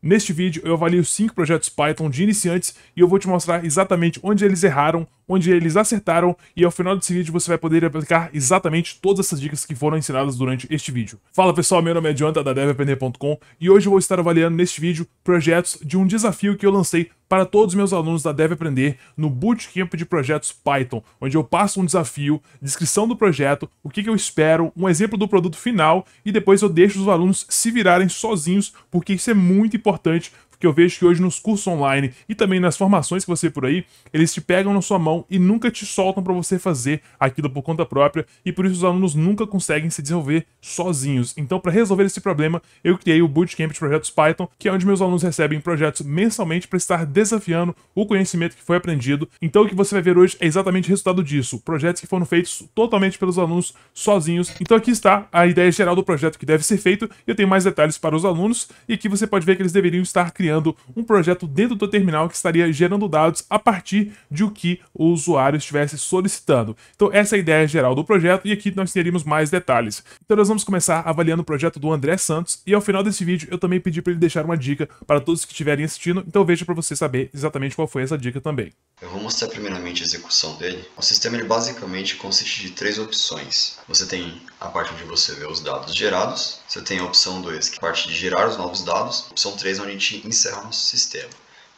Neste vídeo eu avalio 5 projetos Python de iniciantes e eu vou te mostrar exatamente onde eles erraram onde eles acertaram e ao final desse vídeo você vai poder aplicar exatamente todas essas dicas que foram ensinadas durante este vídeo. Fala pessoal, meu nome é Jonathan da DevAprender.com e hoje eu vou estar avaliando neste vídeo projetos de um desafio que eu lancei para todos os meus alunos da Deve Aprender no Bootcamp de Projetos Python, onde eu passo um desafio, descrição do projeto, o que eu espero, um exemplo do produto final e depois eu deixo os alunos se virarem sozinhos, porque isso é muito importante porque eu vejo que hoje nos cursos online e também nas formações que você por aí, eles te pegam na sua mão e nunca te soltam para você fazer aquilo por conta própria, e por isso os alunos nunca conseguem se desenvolver sozinhos. Então, para resolver esse problema, eu criei o Bootcamp de Projetos Python, que é onde meus alunos recebem projetos mensalmente para estar desafiando o conhecimento que foi aprendido. Então, o que você vai ver hoje é exatamente o resultado disso, projetos que foram feitos totalmente pelos alunos sozinhos. Então, aqui está a ideia geral do projeto que deve ser feito, eu tenho mais detalhes para os alunos e aqui você pode ver que eles deveriam estar criando criando um projeto dentro do terminal que estaria gerando dados a partir de o que o usuário estivesse solicitando. Então essa é a ideia geral do projeto e aqui nós teríamos mais detalhes. Então nós vamos começar avaliando o projeto do André Santos e ao final desse vídeo eu também pedi para ele deixar uma dica para todos que estiverem assistindo, então veja para você saber exatamente qual foi essa dica também. Eu vou mostrar primeiramente a execução dele. O sistema ele basicamente consiste de três opções. Você tem a parte onde você vê os dados gerados, você tem a opção 2, que é a parte de gerar os novos dados, a opção 3 onde a gente encerra o nosso sistema.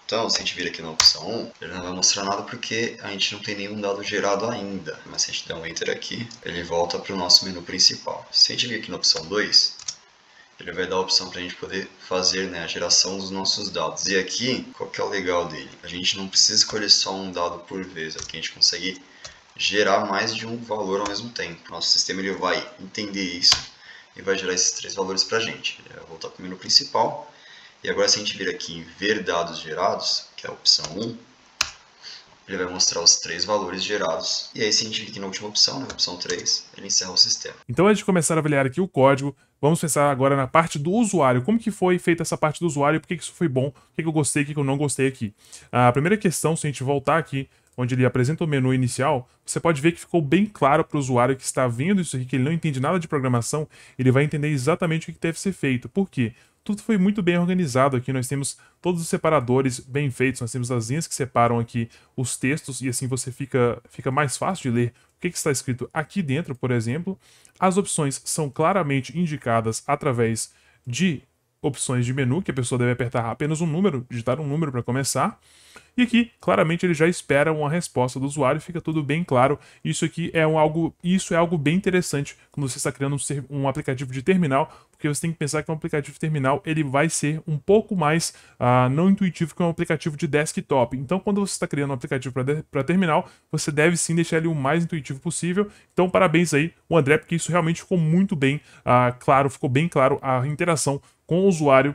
Então, se a gente vir aqui na opção 1, ele não vai mostrar nada porque a gente não tem nenhum dado gerado ainda. Mas se a gente der um Enter aqui, ele volta para o nosso menu principal. Se a gente vir aqui na opção 2, ele vai dar a opção para a gente poder fazer né, a geração dos nossos dados. E aqui, qual que é o legal dele? A gente não precisa escolher só um dado por vez, aqui é a gente consegue gerar mais de um valor ao mesmo tempo. Nosso sistema ele vai entender isso e vai gerar esses três valores para a gente. Ele vai voltar para o menu principal e agora se a gente vir aqui em ver dados gerados, que é a opção 1, ele vai mostrar os três valores gerados. E aí se a gente vir aqui na última opção, na né, opção 3, ele encerra o sistema. Então antes de começar a avaliar aqui o código, vamos pensar agora na parte do usuário. Como que foi feita essa parte do usuário, por que, isso foi bom, o que, eu gostei, o que, que eu não gostei aqui. A primeira questão, se a gente voltar aqui, onde ele apresenta o menu inicial, você pode ver que ficou bem claro para o usuário que está vendo isso aqui, que ele não entende nada de programação, ele vai entender exatamente o que deve ser feito. Por quê? tudo foi muito bem organizado aqui. Nós temos todos os separadores bem feitos, nós temos as linhas que separam aqui os textos e assim você fica, fica mais fácil de ler o que, que está escrito aqui dentro, por exemplo. As opções são claramente indicadas através de opções de menu, que a pessoa deve apertar apenas um número, digitar um número para começar. E aqui, claramente, ele já espera uma resposta do usuário, fica tudo bem claro. Isso aqui é um algo, isso é algo bem interessante quando você está criando um, um aplicativo de terminal, porque você tem que pensar que um aplicativo de terminal ele vai ser um pouco mais uh, não intuitivo que um aplicativo de desktop. Então, quando você está criando um aplicativo para terminal, você deve sim deixar ele o mais intuitivo possível. Então, parabéns aí, o André, porque isso realmente ficou muito bem uh, claro, ficou bem claro a interação com o usuário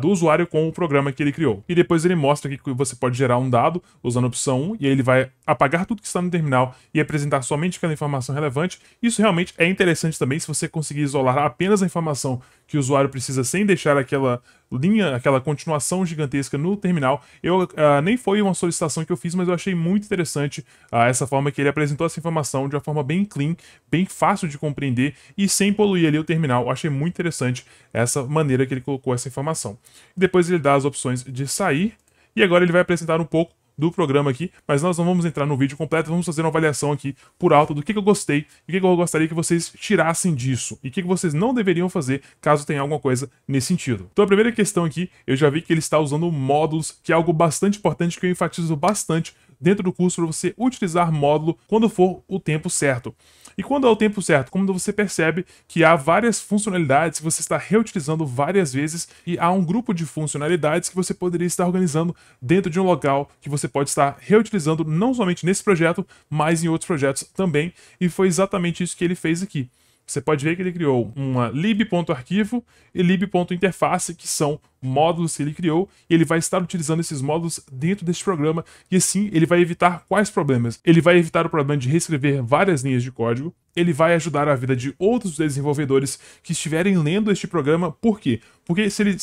do usuário com o programa que ele criou. E depois ele mostra que você pode gerar um dado usando a opção 1, e aí ele vai apagar tudo que está no terminal e apresentar somente aquela informação relevante. Isso realmente é interessante também se você conseguir isolar apenas a informação que o usuário precisa sem deixar aquela linha, aquela continuação gigantesca no terminal. Eu uh, nem foi uma solicitação que eu fiz, mas eu achei muito interessante uh, essa forma que ele apresentou essa informação de uma forma bem clean, bem fácil de compreender e sem poluir ali o terminal. Eu achei muito interessante essa maneira que ele colocou essa informação. Depois ele dá as opções de sair e agora ele vai apresentar um pouco do programa aqui, mas nós não vamos entrar no vídeo completo, vamos fazer uma avaliação aqui por alto do que, que eu gostei e o que, que, eu gostaria que vocês tirassem disso e o que, que vocês não deveriam fazer caso tenha alguma coisa nesse sentido. Então a primeira questão aqui, eu já vi que ele está usando módulos, que é algo bastante importante que eu enfatizo bastante dentro do curso para você utilizar módulo quando for o tempo certo. E quando é o tempo certo? Quando você percebe que há várias funcionalidades que você está reutilizando várias vezes e há um grupo de funcionalidades que você poderia estar organizando dentro de um local que você pode estar reutilizando não somente nesse projeto, mas em outros projetos também. E foi exatamente isso que ele fez aqui. Você pode ver que ele criou uma lib.arquivo e lib.interface, que são módulos que ele criou, e ele vai estar utilizando esses módulos dentro deste programa, e assim ele vai evitar quais problemas? Ele vai evitar o problema de reescrever várias linhas de código, ele vai ajudar a vida de outros desenvolvedores que estiverem lendo este programa, por quê? Porque se ele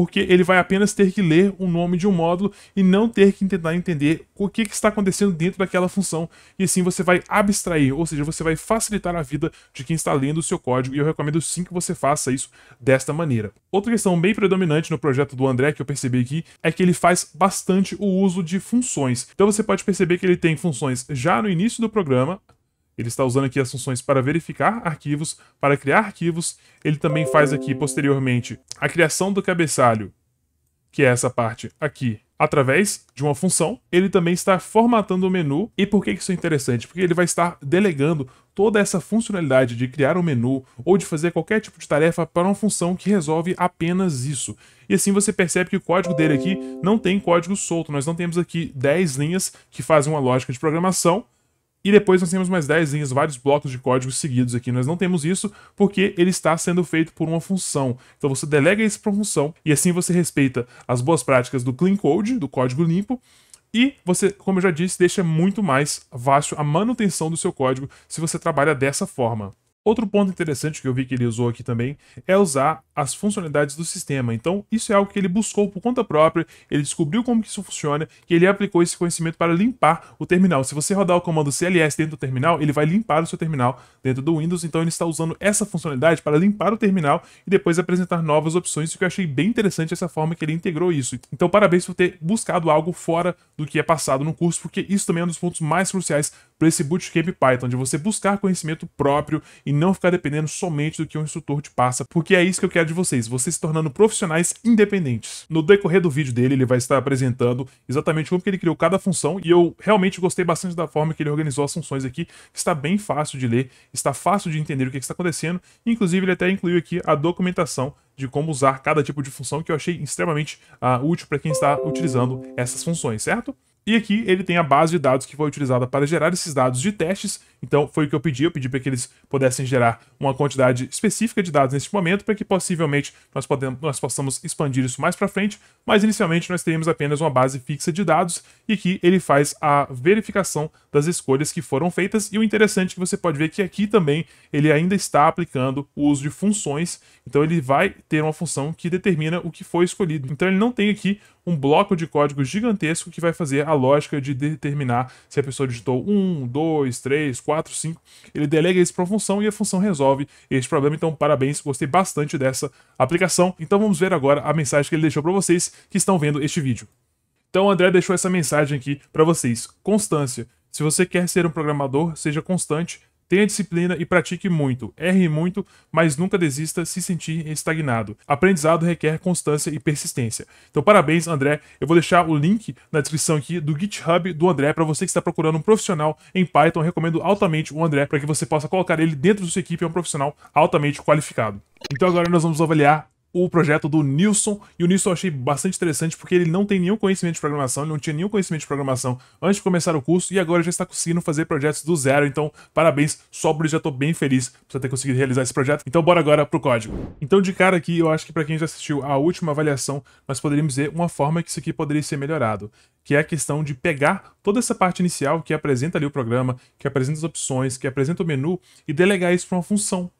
porque ele vai apenas ter que ler o nome de um módulo e não ter que tentar entender o que, que está acontecendo dentro daquela função, e assim você vai abstrair, ou seja, você vai facilitar a vida de quem está lendo o seu código, e eu recomendo sim que você faça isso desta maneira. Outra questão bem predominante no projeto do André, que eu percebi aqui, é que ele faz bastante o uso de funções. Então você pode perceber que ele tem funções já no início do programa, ele está usando aqui as funções para verificar arquivos, para criar arquivos. Ele também faz aqui, posteriormente, a criação do cabeçalho, que é essa parte aqui, através de uma função. Ele também está formatando o menu. E por que isso é interessante? Porque ele vai estar delegando toda essa funcionalidade de criar um menu ou de fazer qualquer tipo de tarefa para uma função que resolve apenas isso. E assim você percebe que o código dele aqui não tem código solto. Nós não temos aqui 10 linhas que fazem uma lógica de programação e depois nós temos mais 10 linhas, vários blocos de código seguidos aqui. Nós não temos isso porque ele está sendo feito por uma função. Então você delega isso para uma função e assim você respeita as boas práticas do clean code, do código limpo, e você, como eu já disse, deixa muito mais fácil a manutenção do seu código se você trabalha dessa forma. Outro ponto interessante que eu vi que ele usou aqui também é usar as funcionalidades do sistema. Então, isso é algo que ele buscou por conta própria, ele descobriu como que isso funciona e ele aplicou esse conhecimento para limpar o terminal. Se você rodar o comando CLS dentro do terminal, ele vai limpar o seu terminal dentro do Windows, então ele está usando essa funcionalidade para limpar o terminal e depois apresentar novas opções, o que eu achei bem interessante essa forma que ele integrou isso. Então, parabéns por ter buscado algo fora do que é passado no curso, porque isso também é um dos pontos mais cruciais para esse Bootcamp Python, de você buscar conhecimento próprio e não ficar dependendo somente do que o instrutor te passa, porque é isso que eu quero de vocês, vocês se tornando profissionais independentes. No decorrer do vídeo dele, ele vai estar apresentando exatamente como que ele criou cada função e eu realmente gostei bastante da forma que ele organizou as funções aqui, está bem fácil de ler, está fácil de entender o é que está acontecendo, inclusive ele até incluiu aqui a documentação de como usar cada tipo de função que eu achei extremamente uh, útil para quem está utilizando essas funções, certo? E aqui ele tem a base de dados que foi utilizada para gerar esses dados de testes. Então foi o que eu pedi, eu pedi para que eles pudessem gerar uma quantidade específica de dados neste momento, para que possivelmente nós, podemos, nós possamos expandir isso mais para frente, mas inicialmente nós teríamos apenas uma base fixa de dados e que ele faz a verificação das escolhas que foram feitas. E o interessante é que você pode ver que aqui também ele ainda está aplicando o uso de funções, então ele vai ter uma função que determina o que foi escolhido. Então ele não tem aqui um bloco de código gigantesco que vai fazer a lógica de determinar se a pessoa digitou 1, 2, 3, 4, 5. Ele delega isso para uma função e a função resolve este problema. Então, parabéns, gostei bastante dessa aplicação. Então, vamos ver agora a mensagem que ele deixou para vocês que estão vendo este vídeo. Então, o André deixou essa mensagem aqui para vocês: constância. Se você quer ser um programador, seja constante Tenha disciplina e pratique muito. Erre muito, mas nunca desista se sentir estagnado. Aprendizado requer constância e persistência. Então, parabéns, André. Eu vou deixar o link na descrição aqui do GitHub do André para você que está procurando um profissional em Python. Eu recomendo altamente o André para que você possa colocar ele dentro da sua equipe. É um profissional altamente qualificado. Então, agora nós vamos avaliar o projeto do Nilson, e o Nilson eu achei bastante interessante porque ele não tem nenhum conhecimento de programação, ele não tinha nenhum conhecimento de programação antes de começar o curso, e agora já está conseguindo fazer projetos do zero, então parabéns, só por isso já estou bem feliz por você ter conseguido realizar esse projeto. Então bora agora pro código. Então de cara aqui, eu acho que para quem já assistiu a última avaliação, nós poderíamos ver uma forma que isso aqui poderia ser melhorado que é a questão de pegar toda essa parte inicial que apresenta ali o programa, que apresenta as opções, que apresenta o menu e delegar isso para uma função.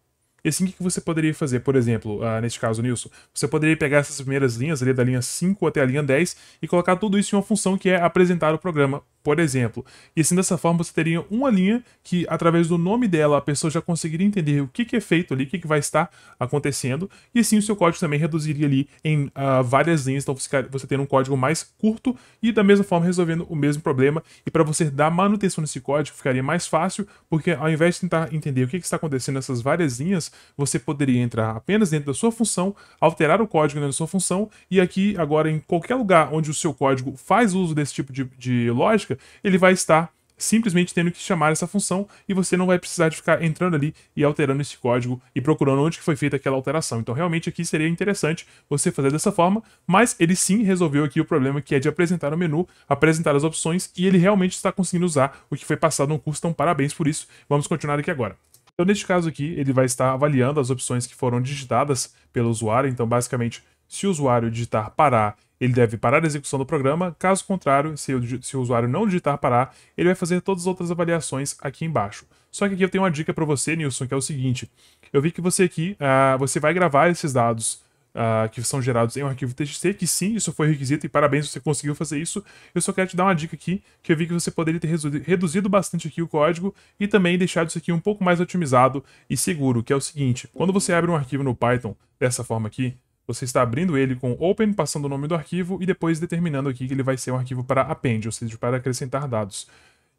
E assim, o que você poderia fazer? Por exemplo, ah, neste caso, Nilson, você poderia pegar essas primeiras linhas, ali da linha 5 até a linha 10, e colocar tudo isso em uma função que é apresentar o programa por exemplo. E assim, dessa forma, você teria uma linha que, através do nome dela, a pessoa já conseguiria entender o que, que é feito ali, o que, que vai estar acontecendo, e assim o seu código também reduziria ali em uh, várias linhas, então você teria um código mais curto e, da mesma forma, resolvendo o mesmo problema. E para você dar manutenção nesse código, ficaria mais fácil, porque ao invés de tentar entender o que, que está acontecendo nessas várias linhas, você poderia entrar apenas dentro da sua função, alterar o código dentro da sua função, e aqui, agora, em qualquer lugar onde o seu código faz uso desse tipo de, de lógica, ele vai estar simplesmente tendo que chamar essa função e você não vai precisar de ficar entrando ali e alterando esse código e procurando onde que foi feita aquela alteração. Então realmente aqui seria interessante você fazer dessa forma, mas ele sim resolveu aqui o problema que é de apresentar o menu, apresentar as opções e ele realmente está conseguindo usar o que foi passado no curso, então parabéns por isso. Vamos continuar aqui agora. Então neste caso aqui ele vai estar avaliando as opções que foram digitadas pelo usuário, então basicamente se o usuário digitar parar ele deve parar a execução do programa, caso contrário, se o, se o usuário não digitar parar, ele vai fazer todas as outras avaliações aqui embaixo. Só que aqui eu tenho uma dica para você, Nilson, que é o seguinte. Eu vi que você aqui, uh, você vai gravar esses dados uh, que são gerados em um arquivo TXT, que sim, isso foi requisito e parabéns, você conseguiu fazer isso. Eu só quero te dar uma dica aqui, que eu vi que você poderia ter reduzido bastante aqui o código e também deixado isso aqui um pouco mais otimizado e seguro, que é o seguinte. Quando você abre um arquivo no Python dessa forma aqui, você está abrindo ele com open, passando o nome do arquivo e depois determinando aqui que ele vai ser um arquivo para append, ou seja, para acrescentar dados.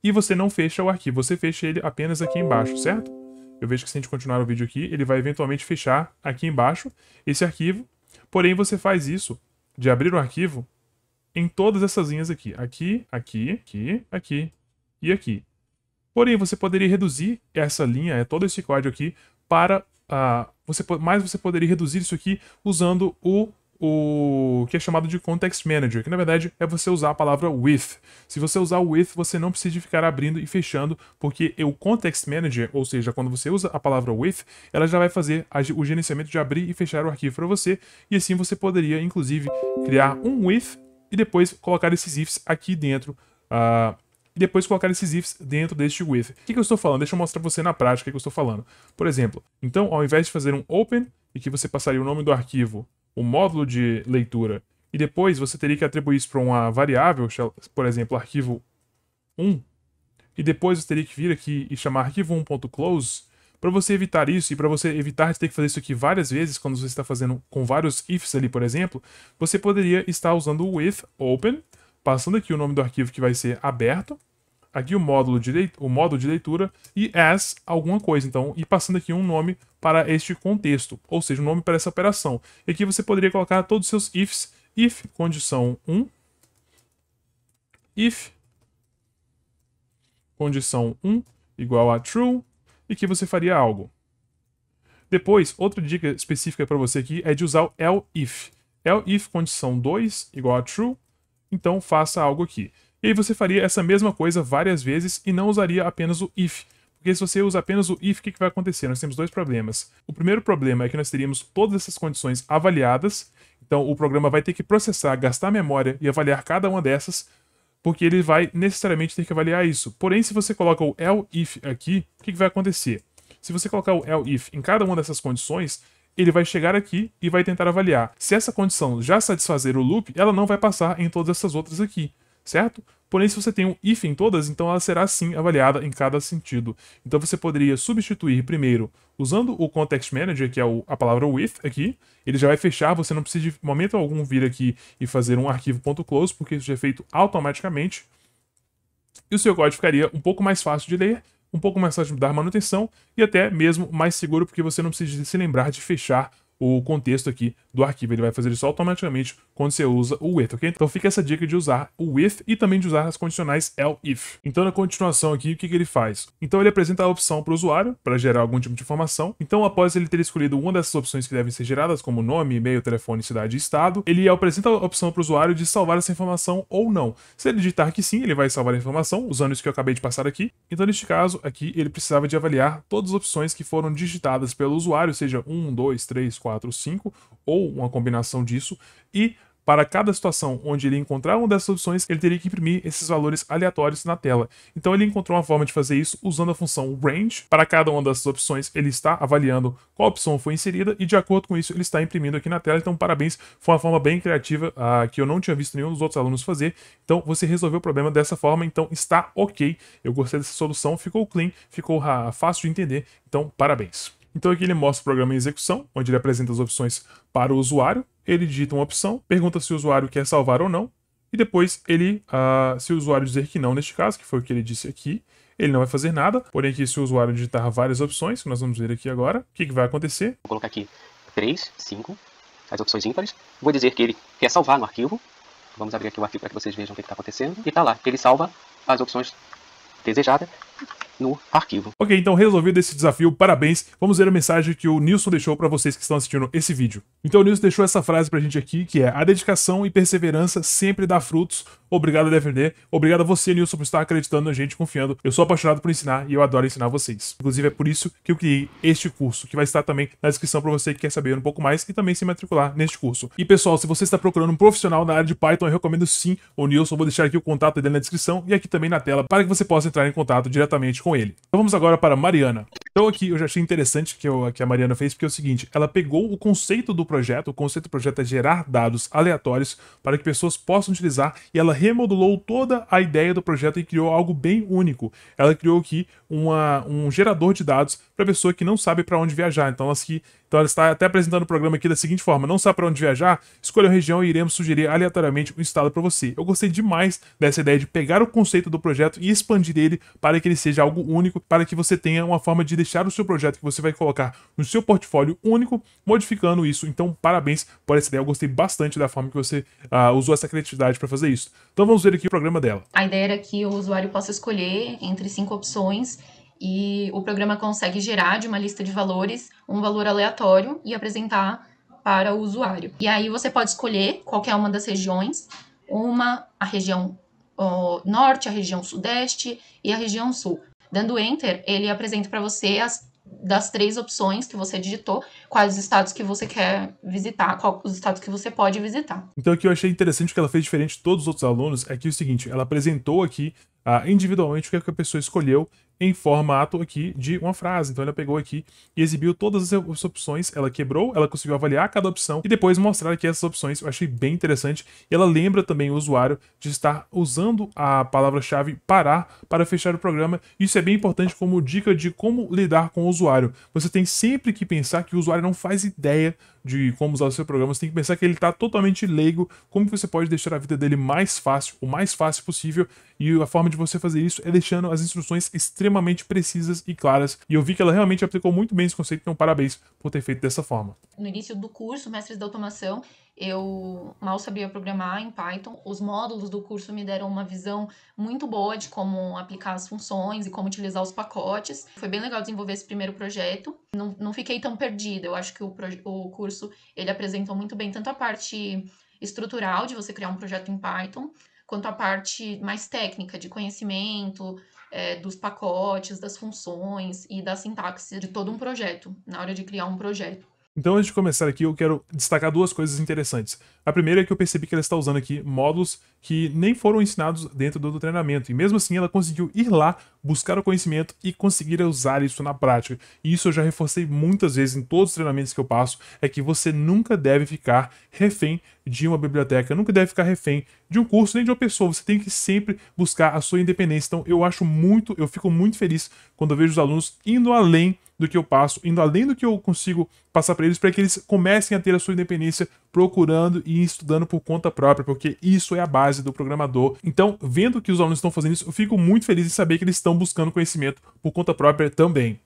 E você não fecha o arquivo, você fecha ele apenas aqui embaixo, certo? Eu vejo que se a gente continuar o vídeo aqui, ele vai eventualmente fechar aqui embaixo esse arquivo. Porém, você faz isso de abrir o arquivo em todas essas linhas aqui. Aqui, aqui, aqui, aqui e aqui. Porém, você poderia reduzir essa linha, todo esse código aqui, para Uh, você, mais você poderia reduzir isso aqui usando o o que é chamado de context manager, que na verdade é você usar a palavra with. Se você usar o with, você não precisa ficar abrindo e fechando, porque o context manager, ou seja, quando você usa a palavra with, ela já vai fazer o gerenciamento de abrir e fechar o arquivo para você, e assim você poderia inclusive criar um with e depois colocar esses ifs aqui dentro. Uh, e depois colocar esses ifs dentro deste with. O que, que eu estou falando? Deixa eu mostrar para você na prática o que eu estou falando. Por exemplo, então ao invés de fazer um open e que você passaria o nome do arquivo, o módulo de leitura, e depois você teria que atribuir isso para uma variável, por exemplo, arquivo 1, e depois você teria que vir aqui e chamar arquivo 1.close, para você evitar isso e para você evitar de ter que fazer isso aqui várias vezes, quando você está fazendo com vários ifs ali, por exemplo, você poderia estar usando o with open, passando aqui o nome do arquivo que vai ser aberto, aqui o módulo de, leit o módulo de leitura e as alguma coisa, então, e passando aqui um nome para este contexto, ou seja, um nome para essa operação. E aqui você poderia colocar todos os seus ifs, if condição 1, if condição 1 igual a true, e que você faria algo. Depois, outra dica específica para você aqui é de usar o elif. elif condição 2 igual a true, então faça algo aqui. E aí você faria essa mesma coisa várias vezes e não usaria apenas o if. Porque se você usa apenas o if, o que, vai acontecer? Nós temos dois problemas. O primeiro problema é que nós teríamos todas essas condições avaliadas, então o programa vai ter que processar, gastar memória e avaliar cada uma dessas, porque ele vai necessariamente ter que avaliar isso. Porém, se você coloca o if aqui, o que, vai acontecer? Se você colocar o if em cada uma dessas condições, ele vai chegar aqui e vai tentar avaliar. Se essa condição já satisfazer o loop, ela não vai passar em todas essas outras aqui, certo? Porém, se você tem um if em todas, então ela será sim avaliada em cada sentido. Então você poderia substituir primeiro usando o Context Manager, que é o, a palavra with aqui, ele já vai fechar, você não precisa de momento algum vir aqui e fazer um arquivo.close, porque isso já é feito automaticamente. E o seu código ficaria um pouco mais fácil de ler, um pouco mais fácil de dar manutenção e até mesmo mais seguro porque você não precisa se lembrar de fechar o contexto aqui do arquivo. Ele vai fazer isso automaticamente quando você usa o with, ok? Então fica essa dica de usar o with e também de usar as condicionais el if. Então na continuação aqui, o que, que ele faz? Então ele apresenta a opção para o usuário, para gerar algum tipo de informação. Então após ele ter escolhido uma dessas opções que devem ser geradas, como nome, e-mail, telefone, cidade e estado, ele apresenta a opção para o usuário de salvar essa informação ou não. Se ele digitar que sim, ele vai salvar a informação, usando isso que eu acabei de passar aqui. Então neste caso aqui, ele precisava de avaliar todas as opções que foram digitadas pelo usuário, seja 1, 2, 3, 4, 4, 5, ou uma combinação disso, e para cada situação onde ele encontrar uma dessas opções, ele teria que imprimir esses valores aleatórios na tela. Então ele encontrou uma forma de fazer isso usando a função range. Para cada uma dessas opções, ele está avaliando qual opção foi inserida e de acordo com isso ele está imprimindo aqui na tela. Então parabéns, foi uma forma bem criativa uh, que eu não tinha visto nenhum dos outros alunos fazer. Então você resolveu o problema dessa forma, então está ok. Eu gostei dessa solução, ficou clean, ficou uh, fácil de entender. Então parabéns. Então aqui ele mostra o programa em execução, onde ele apresenta as opções para o usuário, ele digita uma opção, pergunta se o usuário quer salvar ou não, e depois ele, uh, se o usuário dizer que não neste caso, que foi o que ele disse aqui, ele não vai fazer nada, porém aqui se o usuário digitar várias opções, que nós vamos ver aqui agora, o que, que vai acontecer? Vou colocar aqui 3, 5, as opções ímpares, vou dizer que ele quer salvar no arquivo, vamos abrir aqui o arquivo para que vocês vejam o que está acontecendo, e está lá, ele salva as opções desejadas, no arquivo. Ok, então resolvido esse desafio, parabéns. Vamos ver a mensagem que o Nilson deixou para vocês que estão assistindo esse vídeo. Então o Nilson deixou essa frase pra gente aqui, que é a dedicação e perseverança sempre dá frutos. Obrigado, DFD. Obrigado a você, Nilson, por estar acreditando na gente, confiando. Eu sou apaixonado por ensinar e eu adoro ensinar vocês. Inclusive, é por isso que eu criei este curso, que vai estar também na descrição para você que quer saber um pouco mais e também se matricular neste curso. E, pessoal, se você está procurando um profissional na área de Python, eu recomendo sim o Nilson. Vou deixar aqui o contato dele na descrição e aqui também na tela para que você possa entrar em contato direto diretamente com ele. Então vamos agora para Mariana. Então aqui eu já achei interessante que, eu, que a Mariana fez, porque é o seguinte, ela pegou o conceito do projeto, o conceito do projeto é gerar dados aleatórios para que pessoas possam utilizar, e ela remodulou toda a ideia do projeto e criou algo bem único. Ela criou aqui uma, um gerador de dados para pessoa que não sabe para onde viajar, então elas que então ela está até apresentando o programa aqui da seguinte forma: não sabe para onde viajar? Escolha a região e iremos sugerir aleatoriamente um estado para você. Eu gostei demais dessa ideia de pegar o conceito do projeto e expandir ele para que ele seja algo único, para que você tenha uma forma de deixar o seu projeto que você vai colocar no seu portfólio único, modificando isso. Então, parabéns por essa ideia. Eu gostei bastante da forma que você uh, usou essa criatividade para fazer isso. Então, vamos ver aqui o programa dela. A ideia era que o usuário possa escolher entre cinco opções e o programa consegue gerar de uma lista de valores um valor aleatório e apresentar para o usuário. E aí você pode escolher qualquer uma das regiões, uma a região norte, a região sudeste e a região sul. Dando enter, ele apresenta para você as das três opções que você digitou, quais os estados que você quer visitar, quais os estados que você pode visitar. Então, o que eu achei interessante que ela fez diferente de todos os outros alunos é que é o seguinte, ela apresentou aqui ah, individualmente o que, é que a pessoa escolheu em formato aqui de uma frase. Então ela pegou aqui e exibiu todas as opções, ela quebrou, ela conseguiu avaliar cada opção e depois mostrar aqui essas opções. Eu achei bem interessante. E ela lembra também o usuário de estar usando a palavra-chave parar para fechar o programa. Isso é bem importante como dica de como lidar com o usuário. Você tem sempre que pensar que o usuário não faz ideia de como usar o seu programa, você tem que pensar que ele está totalmente leigo, como você pode deixar a vida dele mais fácil, o mais fácil possível, e a forma de você fazer isso é deixando as instruções extremamente precisas e claras, e eu vi que ela realmente aplicou muito bem esse conceito, então parabéns por ter feito dessa forma. No início do curso, Mestres da Automação, eu mal sabia programar em Python. Os módulos do curso me deram uma visão muito boa de como aplicar as funções e como utilizar os pacotes. Foi bem legal desenvolver esse primeiro projeto. Não, não fiquei tão perdida. Eu acho que o, o curso ele apresentou muito bem tanto a parte estrutural de você criar um projeto em Python, quanto a parte mais técnica de conhecimento é, dos pacotes, das funções e da sintaxe de todo um projeto, na hora de criar um projeto. Então, antes de começar aqui, eu quero destacar duas coisas interessantes. A primeira é que eu percebi que ela está usando aqui módulos que nem foram ensinados dentro do treinamento, e mesmo assim ela conseguiu ir lá, buscar o conhecimento e conseguir usar isso na prática. E isso eu já reforcei muitas vezes em todos os treinamentos que eu passo, é que você nunca deve ficar refém de uma biblioteca, nunca deve ficar refém de um curso nem de uma pessoa, você tem que sempre buscar a sua independência. Então, eu acho muito, eu fico muito feliz quando eu vejo os alunos indo além do que eu passo, indo além do que eu consigo passar para eles, para que eles comecem a ter a sua independência procurando e estudando por conta própria, porque isso é a base do programador. Então, vendo que os alunos estão fazendo isso, eu fico muito feliz em saber que eles estão buscando conhecimento por conta própria também.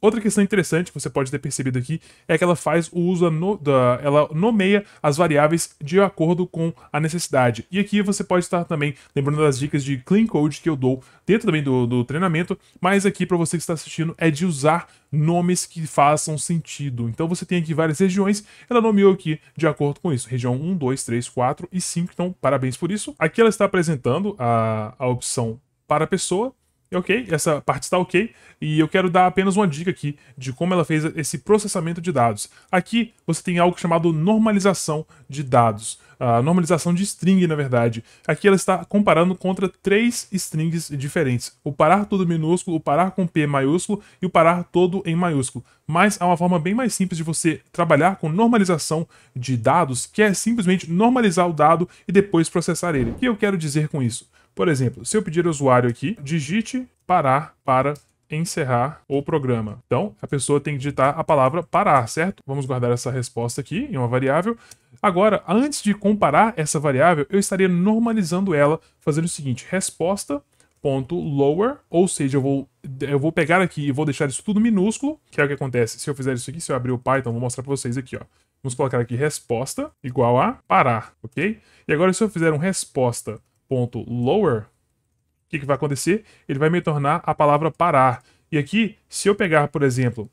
Outra questão interessante que você pode ter percebido aqui é que ela faz o uso no, da, ela nomeia as variáveis de acordo com a necessidade. E aqui você pode estar também lembrando das dicas de clean code que eu dou dentro também do, do treinamento, mas aqui para você que está assistindo é de usar nomes que façam sentido. Então você tem aqui várias regiões, ela nomeou aqui de acordo com isso, região 1, 2, 3, 4 e 5. Então parabéns por isso. Aqui ela está apresentando a, a opção para a pessoa ok, essa parte está ok, e eu quero dar apenas uma dica aqui de como ela fez esse processamento de dados. Aqui você tem algo chamado normalização de dados, a normalização de string, na verdade. Aqui ela está comparando contra três strings diferentes, o parar todo minúsculo, o parar com P maiúsculo e o parar todo em maiúsculo. Mas há é uma forma bem mais simples de você trabalhar com normalização de dados, que é simplesmente normalizar o dado e depois processar ele. O que eu quero dizer com isso? Por exemplo, se eu pedir ao usuário aqui, digite parar para encerrar o programa. Então, a pessoa tem que digitar a palavra parar, certo? Vamos guardar essa resposta aqui em uma variável. Agora, antes de comparar essa variável, eu estaria normalizando ela fazendo o seguinte, resposta ponto lower, ou seja, eu vou, eu vou pegar aqui e vou deixar isso tudo minúsculo, que é o que acontece se eu fizer isso aqui, se eu abrir o Python, vou mostrar para vocês aqui, ó. Vamos colocar aqui resposta igual a parar, ok? E agora se eu fizer um resposta ponto lower, o que, que vai acontecer? Ele vai me tornar a palavra parar. E aqui, se eu pegar, por exemplo,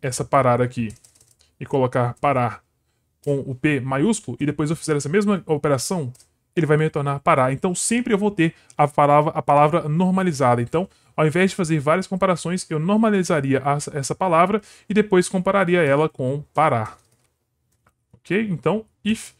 essa parar aqui e colocar parar com o P maiúsculo e depois eu fizer essa mesma operação, ele vai me tornar parar. Então sempre eu vou ter a palavra, a palavra normalizada. Então, ao invés de fazer várias comparações, eu normalizaria essa palavra e depois compararia ela com parar. Ok? Então, if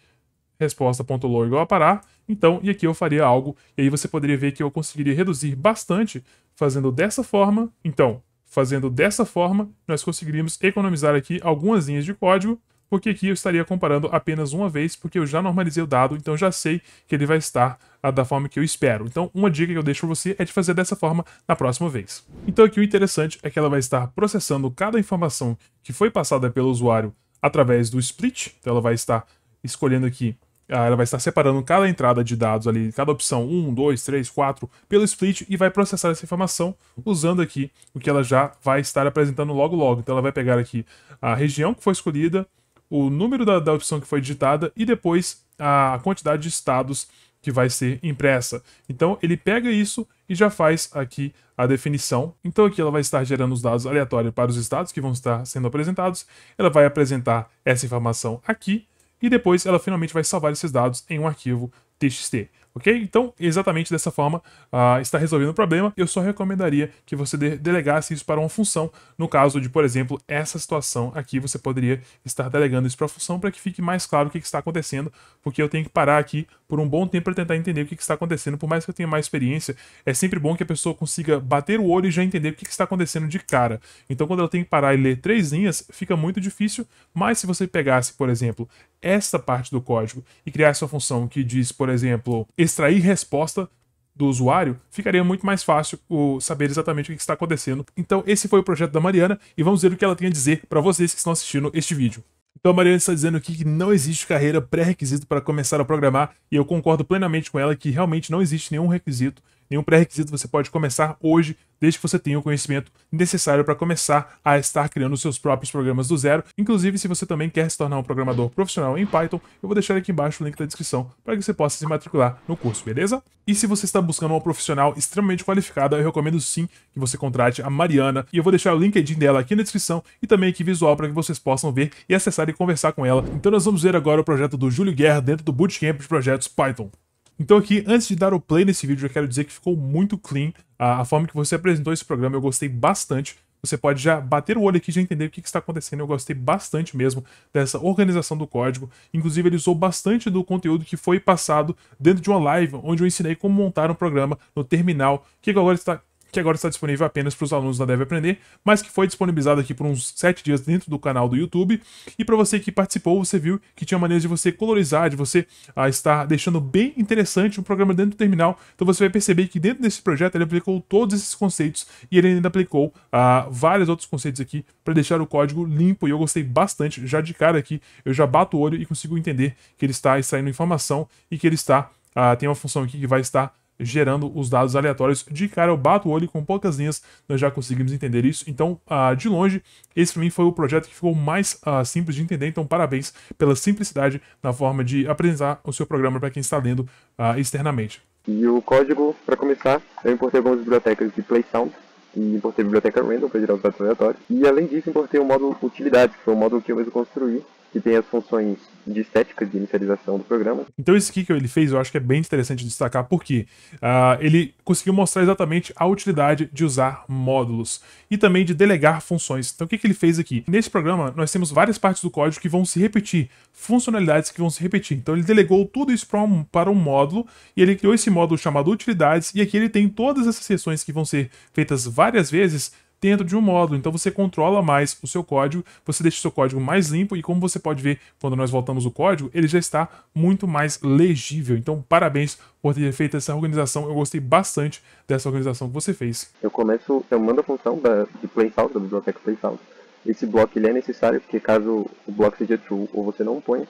resposta.lower igual a parar, então, e aqui eu faria algo, e aí você poderia ver que eu conseguiria reduzir bastante fazendo dessa forma. Então, fazendo dessa forma, nós conseguiríamos economizar aqui algumas linhas de código, porque aqui eu estaria comparando apenas uma vez, porque eu já normalizei o dado, então já sei que ele vai estar ah, da forma que eu espero. Então, uma dica que eu deixo para você é de fazer dessa forma na próxima vez. Então, aqui o interessante é que ela vai estar processando cada informação que foi passada pelo usuário através do split, então ela vai estar escolhendo aqui ah, ela vai estar separando cada entrada de dados ali, cada opção 1, 2, 3, 4, pelo split e vai processar essa informação usando aqui o que ela já vai estar apresentando logo logo. Então ela vai pegar aqui a região que foi escolhida, o número da, da opção que foi digitada e depois a quantidade de estados que vai ser impressa. Então ele pega isso e já faz aqui a definição. Então aqui ela vai estar gerando os dados aleatórios para os estados que vão estar sendo apresentados. Ela vai apresentar essa informação aqui e depois ela finalmente vai salvar esses dados em um arquivo TXT. Ok? Então, exatamente dessa forma, uh, está resolvendo o problema. Eu só recomendaria que você de delegasse isso para uma função. No caso de, por exemplo, essa situação aqui, você poderia estar delegando isso para a função para que fique mais claro o que, que está acontecendo, porque eu tenho que parar aqui por um bom tempo para tentar entender o que, que, está acontecendo. Por mais que eu tenha mais experiência, é sempre bom que a pessoa consiga bater o olho e já entender o que, que está acontecendo de cara. Então, quando ela tem que parar e ler três linhas, fica muito difícil. Mas se você pegasse, por exemplo, esta parte do código e criasse uma função que diz, por exemplo, extrair resposta, do usuário, ficaria muito mais fácil o saber exatamente o que está acontecendo. Então, esse foi o projeto da Mariana e vamos ver o que ela tem a dizer para vocês que estão assistindo este vídeo. Então a Mariana está dizendo aqui que não existe carreira pré-requisito para começar a programar, e eu concordo plenamente com ela que realmente não existe nenhum requisito nenhum pré-requisito, você pode começar hoje, desde que você tenha o conhecimento necessário para começar a estar criando seus próprios programas do zero. Inclusive, se você também quer se tornar um programador profissional em Python, eu vou deixar aqui embaixo o link da descrição para que você possa se matricular no curso, beleza? E se você está buscando uma profissional extremamente qualificada, eu recomendo sim que você contrate a Mariana. E eu vou deixar o LinkedIn dela aqui na descrição e também aqui visual para que vocês possam ver e acessar e conversar com ela. Então nós vamos ver agora o projeto do Júlio Guerra dentro do Bootcamp de Projetos Python. Então aqui, antes de dar o play nesse vídeo, eu quero dizer que ficou muito clean a, a forma que você apresentou esse programa, eu gostei bastante. Você pode já bater o olho aqui e já entender o que, que, está acontecendo. Eu gostei bastante mesmo dessa organização do código. Inclusive, ele usou bastante do conteúdo que foi passado dentro de uma live, onde eu ensinei como montar um programa no terminal, que agora está que agora está disponível apenas para os alunos da Deve Aprender, mas que foi disponibilizado aqui por uns 7 dias dentro do canal do YouTube. E para você que participou, você viu que tinha maneiras de você colorizar, de você ah, estar deixando bem interessante o programa dentro do terminal. Então você vai perceber que dentro desse projeto ele aplicou todos esses conceitos e ele ainda aplicou ah, vários outros conceitos aqui para deixar o código limpo. E eu gostei bastante, já de cara aqui, eu já bato o olho e consigo entender que ele está extraindo informação e que ele está ah, tem uma função aqui que vai estar gerando os dados aleatórios. De cara, eu bato o olho com poucas linhas, nós já conseguimos entender isso. Então, uh, de longe, esse para mim foi o projeto que ficou mais uh, simples de entender. Então, parabéns pela simplicidade na forma de apresentar o seu programa para quem está lendo uh, externamente. E o código, para começar, eu importei algumas bibliotecas de PlaySound e importei a biblioteca Random para gerar os dados aleatórios. E além disso, importei o módulo Utilidades, que foi o módulo que eu mesmo construí, que tem as funções de estética de inicialização do programa. Então esse aqui que ele fez eu acho que é bem interessante destacar porque uh, ah, ele conseguiu mostrar exatamente a utilidade de usar módulos e também de delegar funções. Então o que, que ele fez aqui? Nesse programa nós temos várias partes do código que vão se repetir, funcionalidades que vão se repetir. Então ele delegou tudo isso para um, para um módulo e ele criou esse módulo chamado utilidades e aqui ele tem todas essas seções que vão ser feitas várias vezes dentro de um módulo. Então você controla mais o seu código, você deixa o seu código mais limpo e como você pode ver quando nós voltamos o código, ele já está muito mais legível. Então parabéns por ter feito essa organização. Eu gostei bastante dessa organização que você fez. Eu começo, eu mando a função da, de placeholder, da biblioteca placeholder. Esse bloco ele é necessário porque caso o bloco seja true ou você não ponha,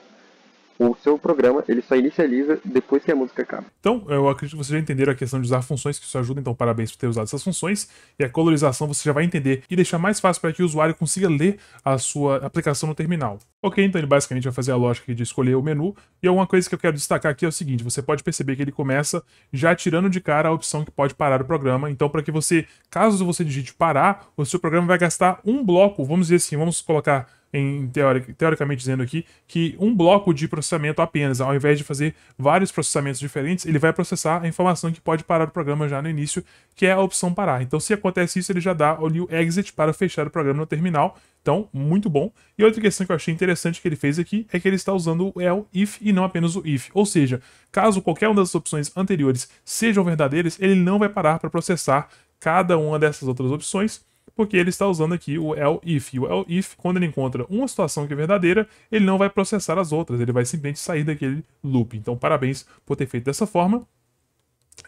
o seu programa ele só inicializa depois que a música acaba. Então, eu acredito que vocês já entenderam a questão de usar funções que isso ajuda, então parabéns por ter usado essas funções. E a colorização você já vai entender e deixar mais fácil para que o usuário consiga ler a sua aplicação no terminal. Ok, então ele basicamente vai fazer a lógica de escolher o menu. E alguma coisa que eu quero destacar aqui é o seguinte: você pode perceber que ele começa já tirando de cara a opção que pode parar o programa. Então, para que você, caso você digite parar, o seu programa vai gastar um bloco, vamos dizer assim, vamos colocar em teoric, teoricamente dizendo aqui, que um bloco de processamento apenas, ao invés de fazer vários processamentos diferentes, ele vai processar a informação que pode parar o programa já no início, que é a opção parar. Então, se acontece isso, ele já dá o o exit para fechar o programa no terminal. Então, muito bom. E outra questão que eu achei interessante que ele fez aqui é que ele está usando o el if e não apenas o if. Ou seja, caso qualquer uma das opções anteriores sejam verdadeiras, ele não vai parar para processar cada uma dessas outras opções porque ele está usando aqui o elif. E o elif, quando ele encontra uma situação que é verdadeira, ele não vai processar as outras, ele vai simplesmente sair daquele loop. Então, parabéns por ter feito dessa forma.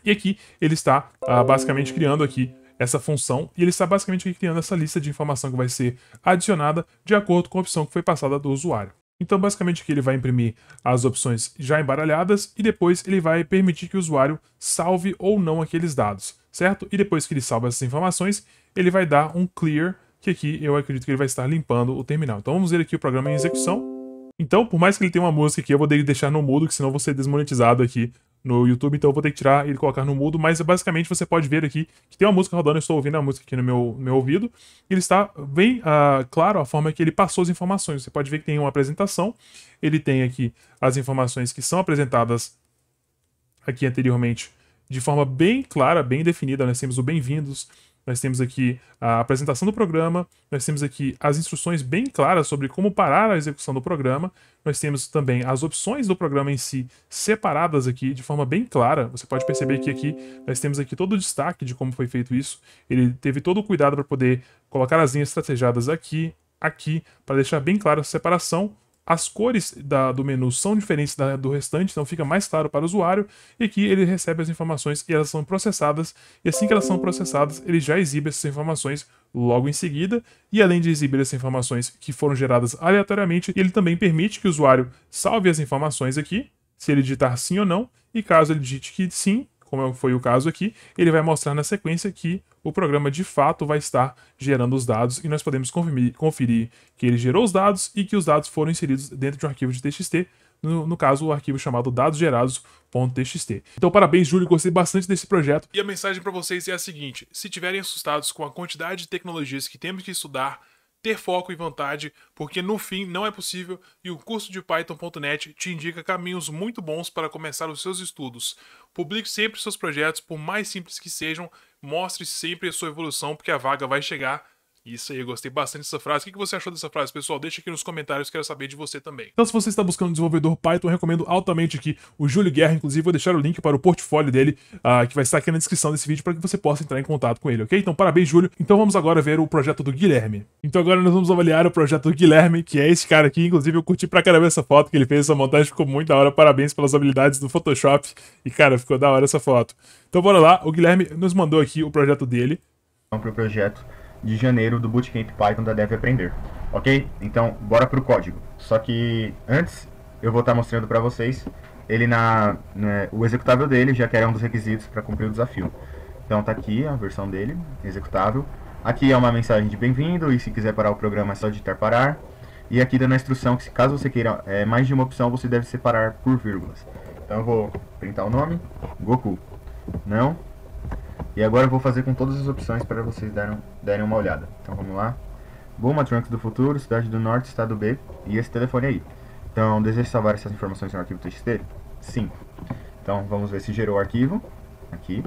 E aqui ele está ah, basicamente criando aqui essa função e ele está basicamente criando essa lista de informação que vai ser adicionada de acordo com a opção que foi passada do usuário. Então, basicamente, aqui ele vai imprimir as opções já embaralhadas e depois ele vai permitir que o usuário salve ou não aqueles dados, certo? E depois que ele salva essas informações, ele vai dar um clear, que aqui eu acredito que ele vai estar limpando o terminal. Então vamos ver aqui o programa em execução. Então, por mais que ele tenha uma música aqui, eu vou deixar no mudo, que senão eu vou ser desmonetizado aqui no YouTube, então eu vou ter que tirar ele colocar no mudo, mas basicamente você pode ver aqui que tem uma música rodando, eu estou ouvindo a música aqui no meu, meu ouvido, ele está bem uh, ah, claro a forma que ele passou as informações. Você pode ver que tem uma apresentação, ele tem aqui as informações que são apresentadas aqui anteriormente de forma bem clara, bem definida, nós temos o bem-vindos, nós temos aqui a apresentação do programa, nós temos aqui as instruções bem claras sobre como parar a execução do programa, nós temos também as opções do programa em si separadas aqui de forma bem clara. Você pode perceber que aqui nós temos aqui todo o destaque de como foi feito isso. Ele teve todo o cuidado para poder colocar as linhas estrategiadas aqui, aqui, para deixar bem clara a separação as cores da, do menu são diferentes da, do restante, então fica mais claro para o usuário, e aqui ele recebe as informações e elas são processadas, e assim que elas são processadas, ele já exibe essas informações logo em seguida, e além de exibir essas informações que foram geradas aleatoriamente, ele também permite que o usuário salve as informações aqui, se ele digitar sim ou não, e caso ele digite que sim, como foi o caso aqui, ele vai mostrar na sequência que o programa de fato vai estar gerando os dados e nós podemos conferir, conferir que ele gerou os dados e que os dados foram inseridos dentro de um arquivo de TXT no, no, caso, o arquivo chamado dadosgerados.txt. Então, parabéns, Júlio, gostei bastante desse projeto. E a mensagem para vocês é a seguinte: se tiverem assustados com a quantidade de tecnologias que temos que estudar, ter foco e vontade, porque no fim não é possível e o curso de Python.net te indica caminhos muito bons para começar os seus estudos. Publique sempre seus projetos, por mais simples que sejam, mostre sempre a sua evolução, porque a vaga vai chegar isso aí, eu gostei bastante dessa frase. O que você achou dessa frase, pessoal? Deixa aqui nos comentários, quero saber de você também. Então, se você está buscando um desenvolvedor Python, eu recomendo altamente aqui o Júlio Guerra. Inclusive, vou deixar o link para o portfólio dele, uh, que vai estar aqui na descrição desse vídeo, para que você possa entrar em contato com ele, ok? Então, parabéns, Júlio. Então, vamos agora ver o projeto do Guilherme. Então, agora nós vamos avaliar o projeto do Guilherme, que é esse cara aqui. Inclusive, eu curti pra caramba essa foto que ele fez, essa montagem ficou muito da hora. Parabéns pelas habilidades do Photoshop. E, cara, ficou da hora essa foto. Então, bora lá. O Guilherme nos mandou aqui o projeto dele. Vamos pro projeto de janeiro do Bootcamp Python da Deve Aprender. Ok? Então, bora pro código. Só que antes, eu vou estar tá mostrando para vocês ele na, né, o executável dele, já que era um dos requisitos para cumprir o desafio. Então tá aqui a versão dele, executável. Aqui é uma mensagem de bem-vindo e se quiser parar o programa é só digitar parar. E aqui dando a instrução que caso você queira é, mais de uma opção, você deve separar por vírgulas. Então eu vou printar o nome, Goku. Não, e agora eu vou fazer com todas as opções para vocês darem, darem uma olhada. Então vamos lá. Buma, Trunks do futuro, Cidade do Norte, Estado B e esse telefone aí. Então, deseja salvar essas informações no arquivo TXT? Sim. Então vamos ver se gerou o arquivo. Aqui.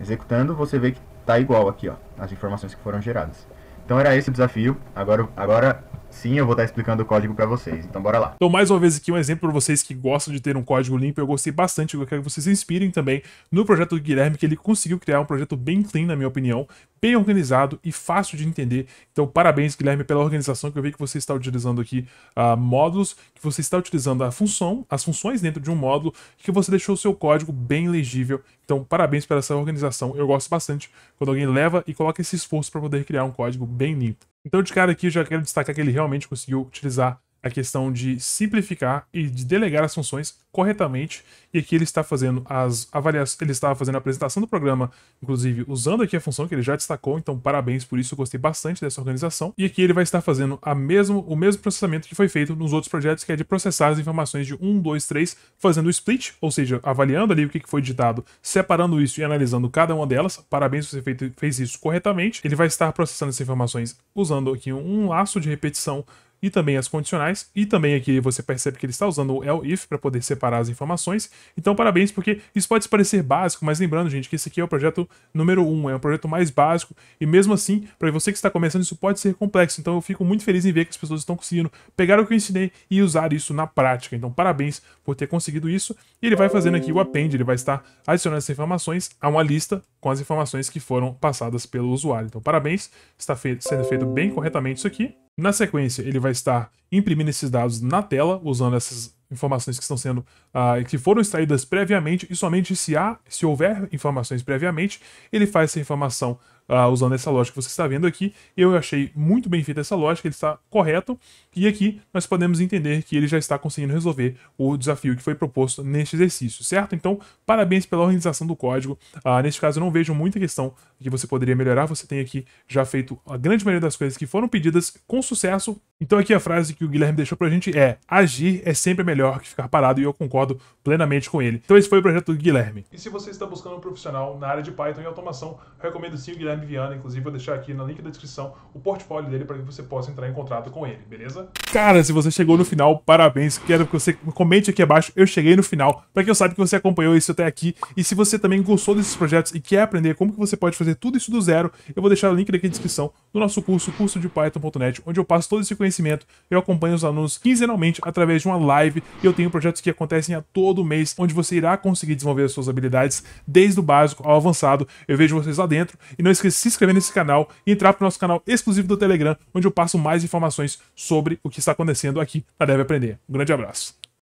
Executando, você vê que tá igual aqui, ó, as informações que foram geradas. Então era esse o desafio. Agora, agora Sim, eu vou estar explicando o código para vocês, então bora lá. Então, mais uma vez aqui um exemplo para vocês que gostam de ter um código limpo. Eu gostei bastante, eu quero que vocês se inspirem também no projeto do Guilherme, que ele conseguiu criar um projeto bem clean, na minha opinião, bem organizado e fácil de entender. Então, parabéns, Guilherme, pela organização que eu vi que você está utilizando aqui uh, módulos, que você está utilizando a função, as funções dentro de um módulo, que você deixou o seu código bem legível. Então, parabéns pela essa organização. Eu gosto bastante quando alguém leva e coloca esse esforço para poder criar um código bem limpo. Então, de cara aqui, eu já quero destacar que ele realmente conseguiu utilizar a questão de simplificar e de delegar as funções corretamente. E aqui ele está fazendo as avaliações, ele estava fazendo a apresentação do programa, inclusive usando aqui a função que ele já destacou, então parabéns por isso, eu gostei bastante dessa organização. E aqui ele vai estar fazendo a mesmo, o mesmo processamento que foi feito nos outros projetos, que é de processar as informações de 1, 2, 3, fazendo o split, ou seja, avaliando ali o que foi digitado, separando isso e analisando cada uma delas. Parabéns você feito, fez isso corretamente. Ele vai estar processando essas informações usando aqui um laço de repetição e também as condicionais. E também aqui você percebe que ele está usando o EL-IF para poder separar as informações. Então parabéns, porque isso pode parecer básico, mas lembrando, gente, que esse aqui é o projeto número 1, um, é um projeto mais básico. E mesmo assim, para você que está começando, isso pode ser complexo. Então eu fico muito feliz em ver que as pessoas estão conseguindo pegar o que eu ensinei e usar isso na prática. Então parabéns por ter conseguido isso. E ele vai fazendo aqui o append, ele vai estar adicionando essas informações a uma lista com as informações que foram passadas pelo usuário. Então parabéns, está fe sendo feito bem corretamente isso aqui. Na sequência, ele vai estar imprimindo esses dados na tela, usando essas informações que estão sendo uh, que foram extraídas previamente e somente se há, se houver informações previamente, ele faz essa informação uh, usando essa lógica que você está vendo aqui. Eu achei muito bem feita essa lógica, ele está correto, e aqui nós podemos entender que ele já está conseguindo resolver o desafio que foi proposto neste exercício, certo? Então, parabéns pela organização do código. Uh, neste caso, eu não vejo muita questão que você poderia melhorar, você tem aqui já feito a grande maioria das coisas que foram pedidas com sucesso, então aqui a frase que o Guilherme deixou pra gente é: agir é sempre melhor que ficar parado, e eu concordo plenamente com ele. Então esse foi o projeto do Guilherme. E se você está buscando um profissional na área de Python e automação, recomendo sim o Guilherme Viana, inclusive vou deixar aqui no link da descrição o portfólio dele para que você possa entrar em contato com ele, beleza? Cara, se você chegou no final, parabéns. Quero que você comente aqui abaixo, eu cheguei no final, para que eu saiba que você acompanhou isso até aqui. E se você também gostou desses projetos e quer aprender como que você pode fazer tudo isso do zero, eu vou deixar o link daqui na descrição do nosso curso, curso de Python.net, onde eu passo todo esse conhecimento conhecimento. Eu acompanho os alunos quinzenalmente através de uma live e eu tenho projetos que acontecem a todo mês, onde você irá conseguir desenvolver as suas habilidades desde o básico ao avançado. Eu vejo vocês lá dentro e não esqueça de se inscrever nesse canal e entrar para o nosso canal exclusivo do Telegram, onde eu passo mais informações sobre o que está acontecendo aqui na Deve Aprender. Um grande abraço.